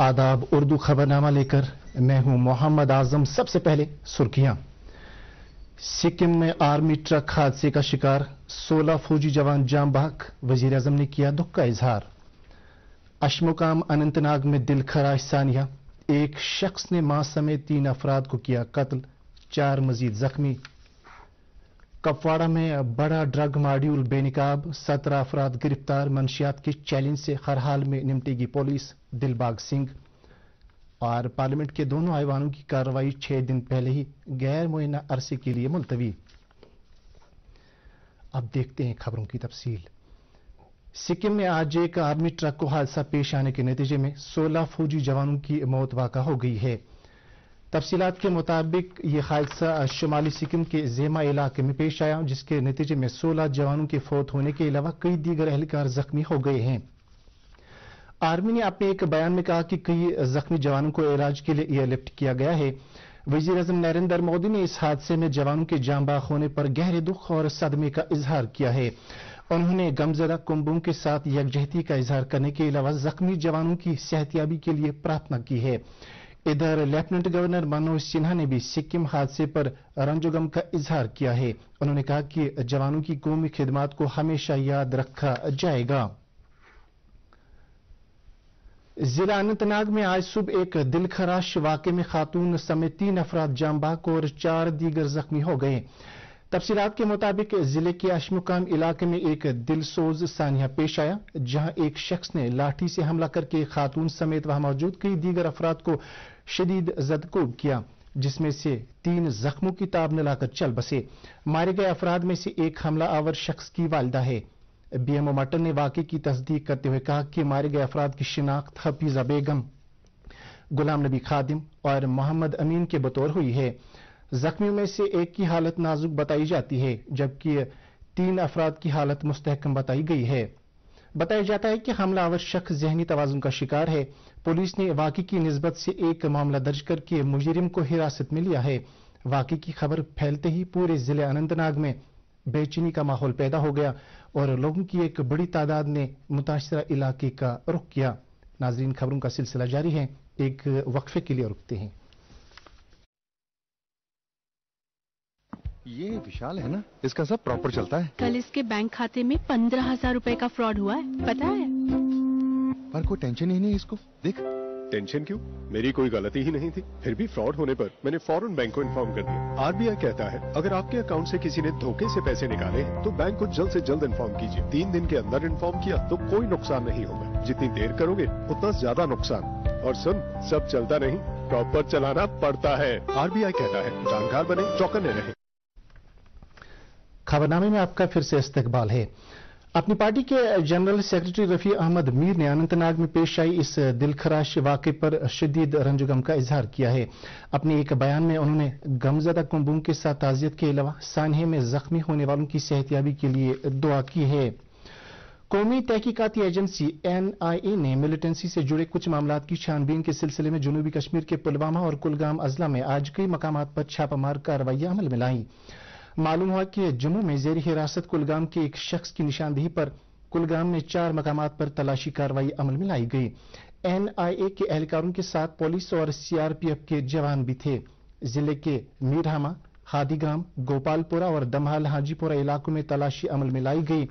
आदाब उर्दू खबरनामा लेकर मैं हूं मोहम्मद आजम सबसे पहले सुर्खियां सिक्किम में आर्मी ट्रक हादसे का शिकार 16 फौजी जवान जाम बहक वजीर अजम ने किया दुख का इजहार अशमुकाम अनंतनाग में दिल खराश सानिया एक शख्स ने मां समेत तीन अफराद को किया कत्ल चार मजीद जख्मी कपवाड़ा में बड़ा ड्रग मॉड्यूल बेनकाब सत्रह अफराद गिरफ्तार मंशियात के चैलेंज से हर हाल में निपटेगी पुलिस दिलबाग सिंह और पार्लियामेंट के दोनों आईवानों की कार्रवाई छह दिन पहले ही गैर मुआयना अरसे के लिए मुलतवी अब देखते हैं खबरों की तफसील सिक्किम में आज एक आर्मी ट्रक को हादसा पेश आने के नतीजे में 16 फौजी जवानों की मौत वाका हो गई है तफसीत के मुताबिक ये हादसा शुमाली सिक्किम के जेमा इलाके में पेश आया जिसके नतीजे में सोलह जवानों के फौत होने के अलावा कई दीगर एहलकार जख्मी हो गए हैं आर्मी ने अपने एक बयान में कहा कि कई जख्मी जवानों को इलाज के लिए एयरलिफ्ट किया गया है वजीर अजम नरेंद्र मोदी ने इस हादसे में जवानों के जांबाग होने पर गहरे दुख और सदमे का इजहार किया है उन्होंने गमजदा कुंभों के साथ यकजहती का इजहार करने के अलावा जख्मी जवानों की सेहतियाबी के लिए प्रार्थना की है इधर लेफ्टिनेंट गवर्नर मनोज सिन्हा ने भी सिक्किम हादसे पर रंजोगम का इजहार किया है उन्होंने कहा कि जवानों की कौमी खिदमत को हमेशा याद रखा जाएगा जिला अनंतनाग में आज सुबह एक दिलखराश वाक़े में खातून समेत तीन अफराद जामबाग और चार दीगर जख्मी हो गए तफसीत के मुताबिक जिले के अशमुकाम इलाके में एक दिलसोज सानिया पेश आया जहां एक शख्स ने लाठी से हमला करके खातून समेत वहां मौजूद कई दीगर अफराद को शदीद जदकूब किया जिसमें से तीन जख्मों की ताब लाकर चल बसे मारे गए अफराद में से एक हमला आवर शख्स की वालदा है बीएमओ मटन ने वाक़े की तस्दीक करते हुए कहा कि मारे गए अफराद की शिनाख्त हफीजा बेगम गुलाम नबी खादिम और मोहम्मद अमीन के बतौर हुई है जख्मियों में से एक की हालत नाजुक बताई जाती है जबकि तीन अफराद की हालत मुस्तहकम बताई गई है बताया जाता है कि हमलावर शख्स जहनी तोज़ुन का शिकार है पुलिस ने वाकई की नस्बत से एक मामला दर्ज करके मुजरिम को हिरासत में लिया है वाकई की खबर फैलते ही पूरे जिले अनंतनाग में बेचैनी का माहौल पैदा हो गया और लोगों की एक बड़ी तादाद ने मुतासर इलाके का रुख किया नाजरीन खबरों का सिलसिला जारी है एक वक्फे के लिए रुकते हैं ये विशाल है ना इसका सब प्रॉपर चलता है कल इसके बैंक खाते में पंद्रह हजार रूपए का फ्रॉड हुआ है पता है पर कोई टेंशन ही नहीं इसको देख टेंशन क्यों मेरी कोई गलती ही नहीं थी फिर भी फ्रॉड होने पर मैंने फॉरन बैंक को इन्फॉर्म कर दिया आरबीआई कहता है अगर आपके अकाउंट से किसी ने धोखे से पैसे निकाले तो बैंक को जल्द से जल्द इन्फॉर्म कीजिए तीन दिन के अंदर इन्फॉर्म किया तो कोई नुकसान नहीं होगा जितनी देर करोगे उतना ज्यादा नुकसान और सुन सब चलता नहीं प्रॉपर चलाना पड़ता है आई कहता है जानकार बने चौकने रहे खबरनामे में आपका फिर से इस्तेकबाल है अपनी पार्टी के जनरल सेक्रेटरी रफी अहमद मीर ने अनंतनाग में पेश आई इस दिलखराश वाक़े पर शदीद रंजगम का इजहार किया है अपने एक बयान में उन्होंने गमजदा कुंभों के साथ ताजियत के अलावा सानहे में जख्मी होने वालों की सेहतियाबी के लिए दुआ की है कौमी तहकीकती एजेंसी एनआईए ने मिलिटेंसी से जुड़े कुछ मामला की छानबीन के सिलसिले में जनूबी कश्मीर के पुलवामा और कुलगाम अजला में आज कई मकाम पर छापामार कार्रवाई अमल में लाई मालूम हुआ कि जम्मू में जेर हिरासत कुलगाम के एक शख्स की निशानदेही पर कुलगाम में चार मकाम पर तलाशी कार्रवाई अमल में लाई गई एनआईए के एहलकारों के साथ पुलिस और सीआरपीएफ के जवान भी थे जिले के मीरहामा हादीग्राम गोपालपुरा और दमहाल हाजीपुरा इलाकों में तलाशी अमल में लाई गई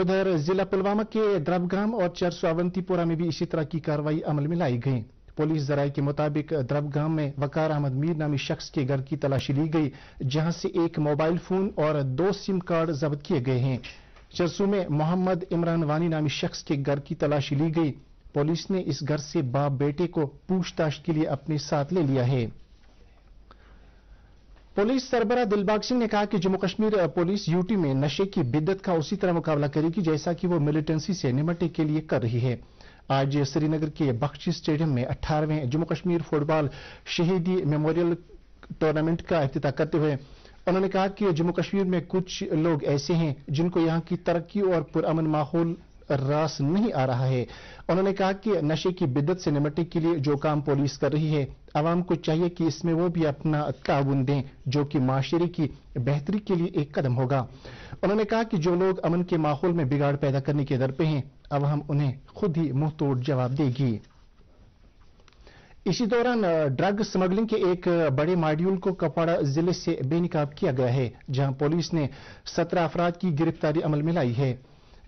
उधर जिला पुलवामा के द्रबग्राम और चरसोवंतीपुरा में भी इसी तरह की कार्रवाई अमल में लाई गई पुलिस जराये के मुताबिक द्रबगाम में वकार अहमद मीर नामी शख्स के घर की तलाशी ली गई जहां से एक मोबाइल फोन और दो सिम कार्ड जब्त किए गए हैं चरसू में मोहम्मद इमरान वानी नामी शख्स के घर की तलाशी ली गई पुलिस ने इस घर से बाप बेटे को पूछताछ के लिए अपने साथ ले लिया है पुलिस सरबरा दिलबाग सिंह ने कहा कि जम्मू कश्मीर पुलिस यूटी में नशे की बिद्दत का उसी तरह मुकाबला करेगी जैसा कि वो मिलिटेंसी से निमटने के लिए कर रही है आज श्रीनगर के बख्शी स्टेडियम में अठारहवें जम्मू कश्मीर फुटबॉल शहीदी मेमोरियल टूर्नामेंट का अफ्ताह करते हुए उन्होंने कहा कि जम्मू कश्मीर में कुछ लोग ऐसे हैं जिनको यहां की तरक्की और पुरअमन माहौल रास नहीं आ रहा है उन्होंने कहा कि नशे की बिदत से निमटने के लिए जो काम पुलिस कर रही है आवाम को चाहिए कि इसमें वो भी अपना ताउन दें जो कि माशरे की बेहतरी के लिए एक कदम होगा उन्होंने कहा कि जो लोग अमन के माहौल में बिगाड़ पैदा करने के दर पे हैं अब हम उन्हें खुद ही मुंह तोड़ जवाब देगी इसी दौरान ड्रग स्मगलिंग के एक बड़े मॉड्यूल को कपवाड़ा जिले से बेनकाब किया गया है जहां पुलिस ने सत्रह अफराद की गिरफ्तारी अमल में लाई है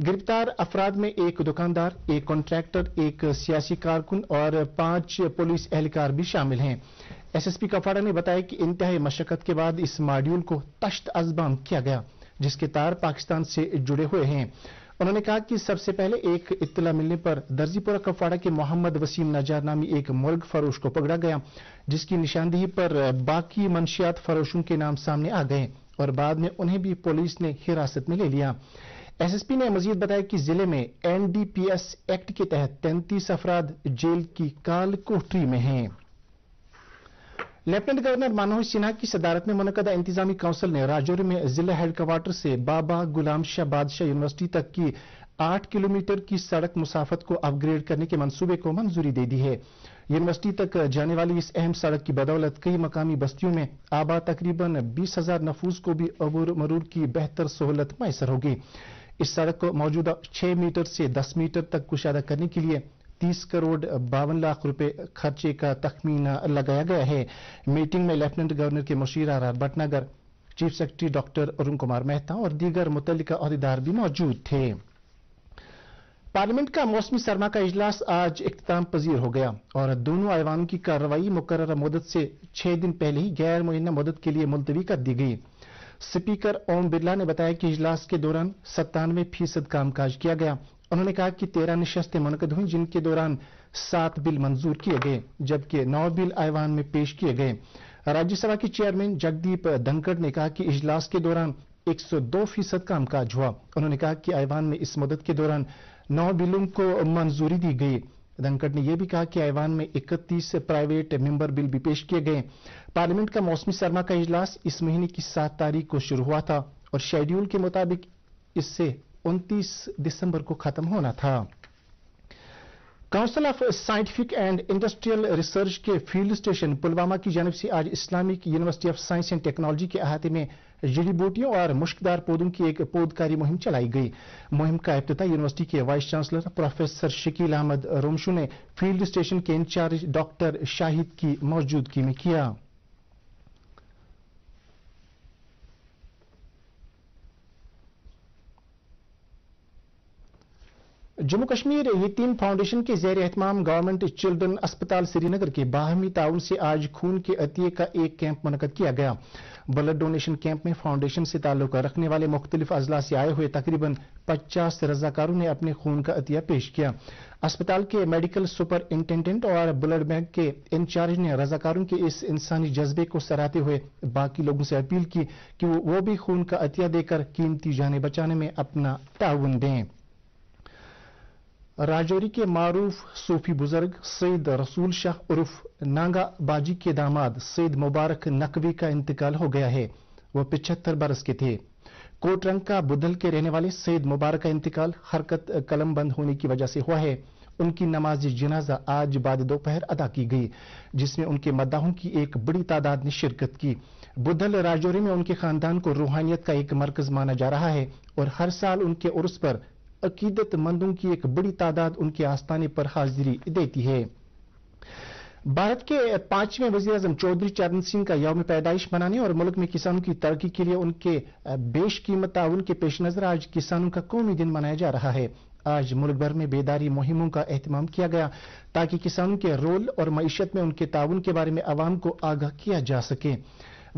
गिरफ्तार अफराद में एक दुकानदार एक कॉन्ट्रैक्टर एक सियासी कारकुन और पांच पुलिस एहलकार भी शामिल हैं एसएसपी कफाड़ा ने बताया कि इंतहाई मशक्कत के बाद इस मॉड्यूल को तश्त अजबाम किया गया जिसके तार पाकिस्तान से जुड़े हुए हैं उन्होंने कहा कि सबसे पहले एक इत्तला मिलने पर दर्जीपुरा कफवाड़ा के मोहम्मद वसीम नजार नामी एक मुर्ग फरोश को पकड़ा गया जिसकी निशानदेही पर बाकी मंशियात फरोशों के नाम सामने आ गए और बाद में उन्हें भी पुलिस ने हिरासत में ले लिया एसएसपी ने मजीद बताया कि जिले में एनडीपीएस एक्ट के तहत तैंतीस अफराद जेल की काल कोठरी में हैं लेफ्टिनेंट गवर्नर मनोज सिन्हा की सदारत में मनकदा इंतजामी काउंसिल ने राजौरी में जिला हेडक्वार्टर से बाबा गुलाम शाह बादशाह यूनिवर्सिटी तक की आठ किलोमीटर की सड़क मुसाफत को अपग्रेड करने के मंसूबे को मंजूरी दे दी है यूनिवर्सिटी तक जाने वाली इस अहम सड़क की बदौलत कई मकामी बस्तियों में आबा तकरीबन बीस हजार नफूज को भी अबूर मरूर की बेहतर सहूलत मैसर होगी इस सड़क को मौजूदा छह मीटर से दस मीटर तक कुशादा करने के लिए तीस करोड़ बावन लाख रुपए खर्चे का तखमीना लगाया गया है मीटिंग में लेफ्टिनेंट गवर्नर के मुशीर R Bhatnagar chief secretary doctor Arun Kumar Mehta और दीगर अहदेदार भी मौजूद थे पार्लियामेंट का मौसमी सरमा का इजलास आज इख्ताम पजीर हो गया और दोनों आयवानों की कार्रवाई मुकर मदद से छह दिन पहले ही गैर मुहैया मदद के लिए मुलतवी कर दी गई स्पीकर ओम बिरला ने बताया कि इजलास के दौरान सत्तानवे फीसद कामकाज किया गया उन्होंने कहा कि तेरह नशस्तें मनकद हुई जिनके दौरान सात बिल मंजूर किए गए जबकि नौ बिल आयवान में पेश किए गए राज्यसभा के चेयरमैन जगदीप धनखड़ ने कहा कि इजलास के दौरान 102 फीसद कामकाज हुआ उन्होंने कहा कि आयवान में इस मदद के दौरान नौ बिलों को मंजूरी दी गई धनखड़ ने यह भी कहा कि ऐवान में 31 प्राइवेट मेंबर बिल भी पेश किए गए पार्लियामेंट का मौसमी सरमा का इजलास इस महीने की सात तारीख को शुरू हुआ था और शेड्यूल के मुताबिक इससे 29 दिसंबर को खत्म होना था council of scientific and industrial research के फील्ड स्टेशन पुलवामा की जानब से आज Islamic university of science and technology के अहाते में जड़ी बूटियों और मुश्कदार पौधों की एक पौधकारी मुहिम चलाई गई मुहिम का अफ्तः यूनिवर्सिटी के vice chancellor professor Shakeel Ahmad Romshoo ने फील्ड स्टेशन के इंचार्ज डॉक्टर शाहिद की मौजूदगी में किया जम्मू कश्मीर यतीम फाउंडेशन के जैर एहतमाम गवर्नमेंट चिल्ड्रन अस्पताल श्रीनगर के बाहमी ताउन से आज खून के अतिये का एक कैंप मनकद किया गया ब्लड डोनेशन कैंप में फाउंडेशन से ताल्लुक रखने वाले मुख्तलिफ अजला से आए हुए तकरीबन पचास रजाकारों ने अपने खून का अतिया पेश किया अस्पताल के मेडिकल सुपरिंटेंडेंट और ब्लड बैंक के इंचार्ज ने रजाकारों के इस इंसानी जज्बे को सराहते हुए बाकी लोगों से अपील की कि वो भी खून का अतिया देकर कीमती जाने बचाने में अपना ताउन दें राजौरी के मारूफ सूफी बुजुर्ग सैद रसूल शाह उर्फ नांगा बाजी के दामाद सैद मुबारक नकवी का इंतकाल हो गया है वह पिछहत्तर बरस के थे कोटरंग का बुद्धल के रहने वाले सैद मुबारक का इंतकाल हरकत कलम बंद होने की वजह से हुआ है उनकी नमाज जनाजा आज बाद दोपहर अदा की गई जिसमें उनके मद्दाहों की एक बड़ी तादाद ने शिरकत की बुद्धल राजौरी में उनके खानदान को रूहानियत का एक मरकज माना जा रहा है और हर साल उनके उर्स पर अकीदतमंदों की एक बड़ी तादाद उनके आस्थाने पर हाजिरी देती है भारत के पांचवें वजी अजम चौधरी चरण सिंह का यौम पैदाइश मनाने और मुल्क में किसानों की तरक्की के लिए उनके बेश कीमत ताउन के पेश नजर आज किसानों का कौमी दिन मनाया जा रहा है आज मुल्क भर में बेदारी मुहिमों का अहतमाम किया गया ताकि किसानों के रोल और मीशत में उनके ताउन के बारे में आवाम को आगाह किया जा सके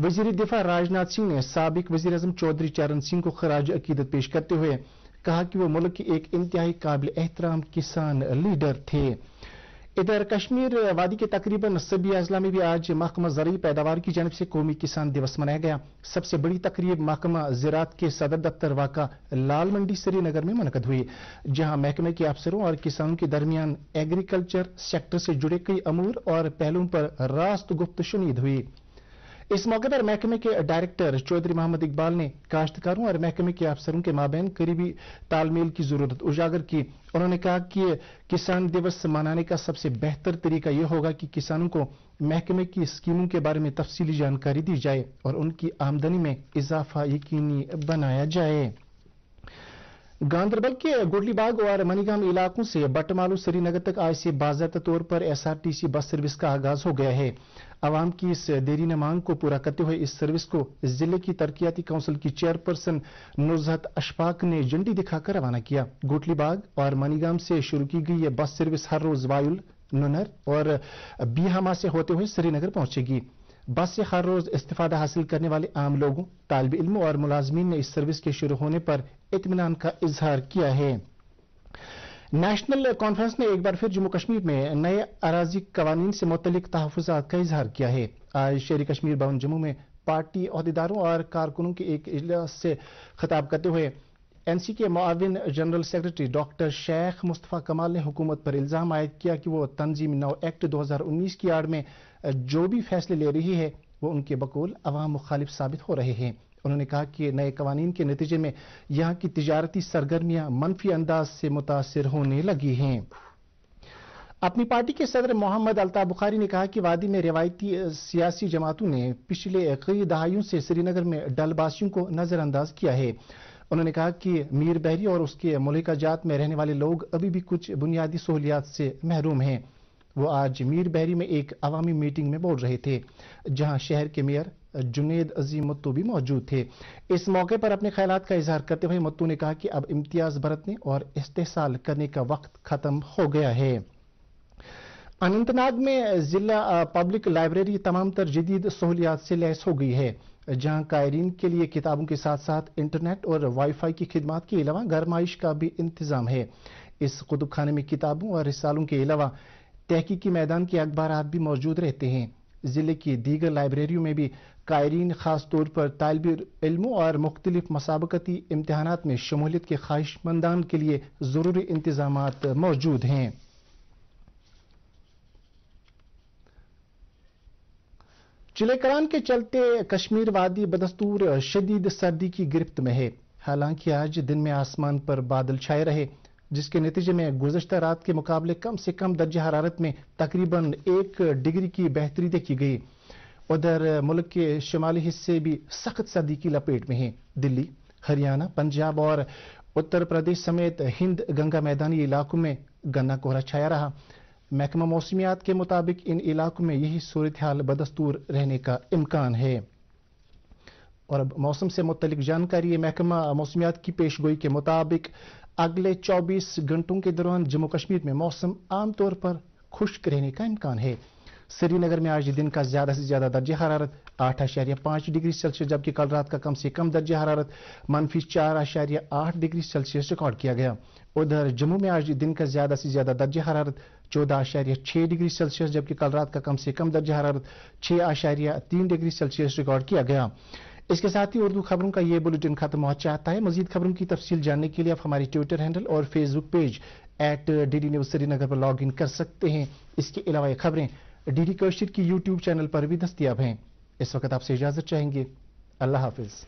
वजीर दिफा राजनाथ सिंह ने सबक वजीर अजम चौधरी चरण सिंह को खराज अकीदत पेश करते हुए कहा कि वो मुल्क के एक इंतहाई काबिल एहतराम किसान लीडर थे इधर कश्मीर वादी के तकरीबन सभी अजला में भी आज महकमा जरिए पैदावार की जानब से कौमी किसान दिवस मनाया गया सबसे बड़ी तकरीब महकमा ज़रात के सदर दफ्तर वाका लाल मंडी श्रीनगर में मनकद हुई जहां महकमे के अफसरों और किसानों के दरमियान एग्रीकल्चर सेक्टर से जुड़े कई अमूर और पहलुओं पर रास्त गुप्त शनीद हुई इस मौके पर महकमे के डायरेक्टर चौधरी मोहम्मद इकबाल ने काश्तकारों और महकमे के अफसरों के माबेन करीबी तालमेल की जरूरत उजागर की उन्होंने कहा कि किसान दिवस मनाने का सबसे बेहतर तरीका यह होगा कि किसानों को महकमे की स्कीमों के बारे में तफसीली जानकारी दी जाए और उनकी आमदनी में इजाफा यकीनी बनाया जाए गांधरबल के गुडलीबाग और मनीगाम इलाकों से बटमालू श्रीनगर तक आज से बाजाबा तौर पर एसआरटीसी बस सर्विस का आगाज हो गया है आवाम की इस ने मांग को पूरा करते हुए इस सर्विस को जिले की तरकियाती काउंसिल की चेयरपर्सन नुजहत अशफाक ने झंडी दिखाकर रवाना किया गोटली बाग और मनीगाम से शुरू की गई यह बस सर्विस हर रोज वायुल नुनर और बिहामा से होते हुए श्रीनगर पहुंचेगी बस से हर रोज इस्तीफादा हासिल करने वाले आम लोगों तालब इल्म और मुलाजमीन ने इस सर्विस के शुरू होने पर इतमान का इजहार किया है नेशनल कॉन्फ्रेंस ने एक बार फिर जम्मू कश्मीर में नए अराजी कवानीन से मुतलिक तहफात का इजहार किया है आज शेरी कश्मीर भवन जम्मू में पार्टी अहदेदारों और कारकुनों के एक इजलास से खिताब करते हुए एनसी के माविन general secretary doctor Sheikh Mustafa Kamal ने हुकूमत पर इल्ज़ाम आयद किया कि वो तंजीम नौ एक्ट 2019 की आड़ में जो भी फैसले ले रही है वो उनके बकौल अवाम मुखालिफ साबित हो रहे हैं उन्होंने कहा कि नए कवानीन के नतीजे में यहां की तजारती सरगर्मियां मनफी अंदाज से मुतासर होने लगी हैं अपनी पार्टी के सदर मोहम्मद अल्ताफ बुखारी ने कहा कि वादी में रिवायती सियासी जमातों ने पिछले कई दहाइयों से श्रीनगर में डलबासियों को नज़रअंदाज किया है उन्होंने कहा कि मीर बहरी और उसके मलिका जात में रहने वाले लोग अभी भी कुछ बुनियादी सहूलियात से महरूम हैं वो आज मीर बहरी में एक अवामी मीटिंग में बोल रहे थे जहां शहर के मेयर जुनेद अजीम मत्तू भी मौजूद थे इस मौके पर अपने ख्याल का इजहार करते हुए मत्तू ने कहा कि अब इम्तियाज बरतने और इस्तेसाल करने का वक्त खत्म हो गया है अनंतनाग में जिला पब्लिक लाइब्रेरी तमाम तर जदीद सहूलियात से लैस हो गई है जहां कायरीन के लिए किताबों के साथ साथ इंटरनेट और वाईफाई की खिदमत के अलावा गरमाइश का भी इंतजाम है इस कुतुब खाने में किताबों और रिसालों के अलावा तहकीकी मैदान के अखबार भी मौजूद रहते हैं ज़िले की दीगर लाइब्रेरियों में भी कायरीन ख़ास तौर पर तालब इलमों और मुख्तलिफ मसाबकती इम्तहान में शमूलियत के ख्वाहिशमंदान के लिए ज़रूरी इंतजाम मौजूद हैं चिलेकरान के चलते कश्मीर वादी बदस्तूर शदीद सर्दी की गिरफ्त में है हालांकि आज दिन में आसमान पर बादल छाए रहे जिसके नतीजे में गुजशत रात के मुकाबले कम से कम दर्ज हरारत में तकरीबन एक डिग्री की बेहतरी देखी गई उधर मुल्क के शुमाली हिस्से भी सख्त सर्दी की लपेट में हैं दिल्ली हरियाणा पंजाब और उत्तर प्रदेश समेत हिंद गंगा मैदानी इलाकों में गन्ना कोहरा छाया रहा महकमा मौसमियात के मुताबिक इन इलाकों में यही सूरत हाल बदस्तूर रहने का इम्कान है और अब मौसम से मुतलिक जानकारी महकमा मौसमियात की पेशगोई के मुताबिक अगले 24 घंटों के दौरान जम्मू कश्मीर में मौसम आमतौर पर खुश्क रहने का इम्कान है श्रीनगर में आज दिन का ज्यादा से ज्यादा दर्ज हरारत आठ आशारिया पांच डिग्री सेल्सियस जबकि कल रात का कम से कम दर्ज हरारत मनफी चार आशारिया आठ डिग्री सेल्सियस रिकॉर्ड किया गया उधर जम्मू में आज दिन का ज्यादा से ज्यादा दर्ज हरारत चौदह आशारिया छह डिग्री सेल्सियस जबकि कल रात का कम से कम दर्ज हरारत छह आशारिया तीन डिग्री सेल्सियस रिकॉर्ड किया गया इसके साथ ही उर्दू खबरों का यह बुलेटिन खत्म हो चाहता है मजीद खबरों की तफसील जानने के लिए आप हमारी ट्विटर हैंडल और Facebook page at D D news Srinagar पर लॉग इन कर सकते हैं इसके अलावा ये खबरें डी डी कौशिर की यूट्यूब चैनल पर भी दस्तियाब हैं इस वक्त आपसे इजाजत चाहेंगे अल्लाह हाफिज़